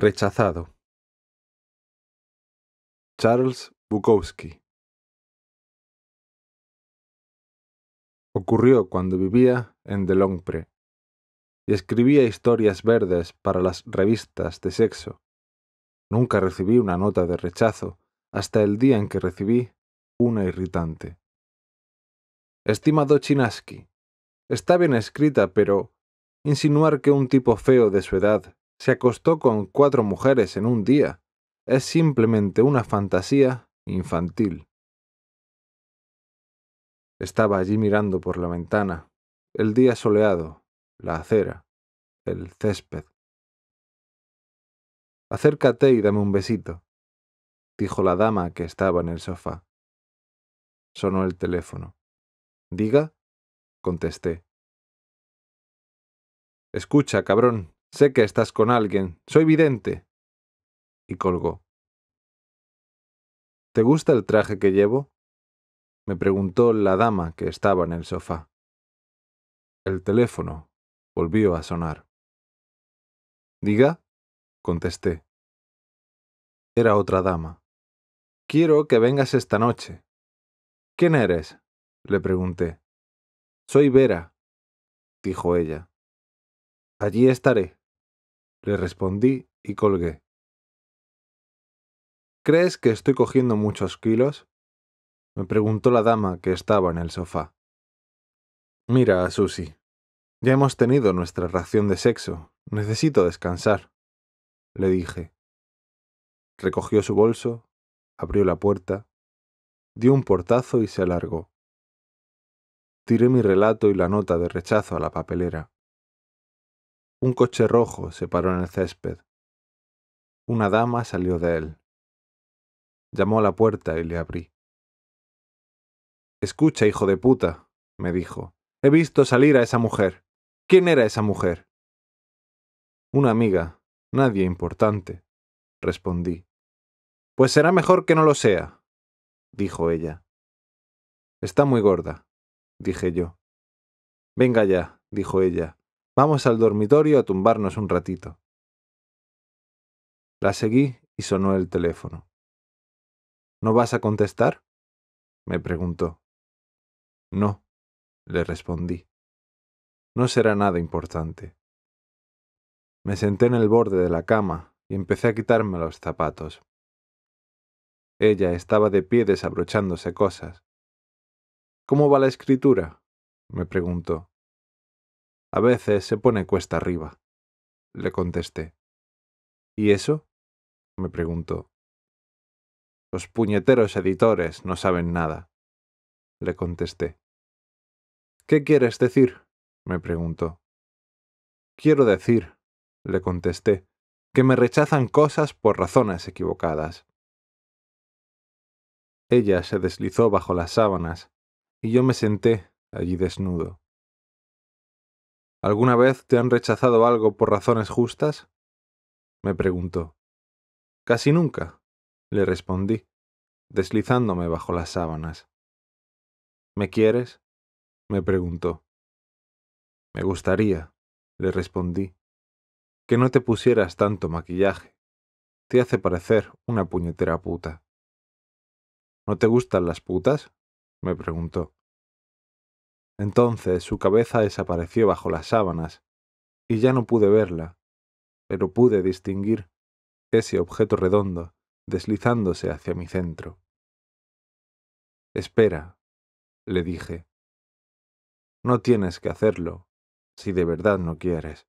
Rechazado. Charles Bukowski. Ocurrió cuando vivía en Delongpre y escribía historias verdes para las revistas de sexo. Nunca recibí una nota de rechazo hasta el día en que recibí una irritante. Estimado Chinaski, está bien escrita, pero insinuar que un tipo feo de su edad se acostó con cuatro mujeres en un día. Es simplemente una fantasía infantil. Estaba allí mirando por la ventana, el día soleado, la acera, el césped. Acércate y dame un besito, dijo la dama que estaba en el sofá. Sonó el teléfono. Diga, contesté. Escucha, cabrón, Sé que estás con alguien. Soy vidente. Y colgó. ¿Te gusta el traje que llevo? me preguntó la dama que estaba en el sofá. El teléfono volvió a sonar. Diga, contesté. Era otra dama. Quiero que vengas esta noche. ¿Quién eres? le pregunté. Soy Vera, dijo ella. Allí estaré le respondí y colgué. ¿Crees que estoy cogiendo muchos kilos? me preguntó la dama que estaba en el sofá. Mira, Susi, ya hemos tenido nuestra ración de sexo. Necesito descansar, le dije. Recogió su bolso, abrió la puerta, dio un portazo y se alargó. Tiré mi relato y la nota de rechazo a la papelera. Un coche rojo se paró en el césped. Una dama salió de él. Llamó a la puerta y le abrí. Escucha, hijo de puta, me dijo. He visto salir a esa mujer. ¿Quién era esa mujer? Una amiga, nadie importante, respondí. Pues será mejor que no lo sea, dijo ella. Está muy gorda, dije yo. Venga ya, dijo ella, Vamos al dormitorio a tumbarnos un ratito. La seguí y sonó el teléfono. ¿No vas a contestar? me preguntó. No, le respondí. No será nada importante. Me senté en el borde de la cama y empecé a quitarme los zapatos. Ella estaba de pie desabrochándose cosas. ¿Cómo va la escritura? me preguntó. A veces se pone cuesta arriba. Le contesté. ¿Y eso? me preguntó. Los puñeteros editores no saben nada. Le contesté. ¿Qué quieres decir? me preguntó. Quiero decir, le contesté, que me rechazan cosas por razones equivocadas. Ella se deslizó bajo las sábanas, y yo me senté allí desnudo. ¿Alguna vez te han rechazado algo por razones justas? me preguntó. Casi nunca, le respondí, deslizándome bajo las sábanas. ¿Me quieres? me preguntó. Me gustaría, le respondí, que no te pusieras tanto maquillaje. Te hace parecer una puñetera puta. ¿No te gustan las putas? me preguntó. Entonces su cabeza desapareció bajo las sábanas, y ya no pude verla, pero pude distinguir ese objeto redondo deslizándose hacia mi centro. Espera, le dije. No tienes que hacerlo, si de verdad no quieres.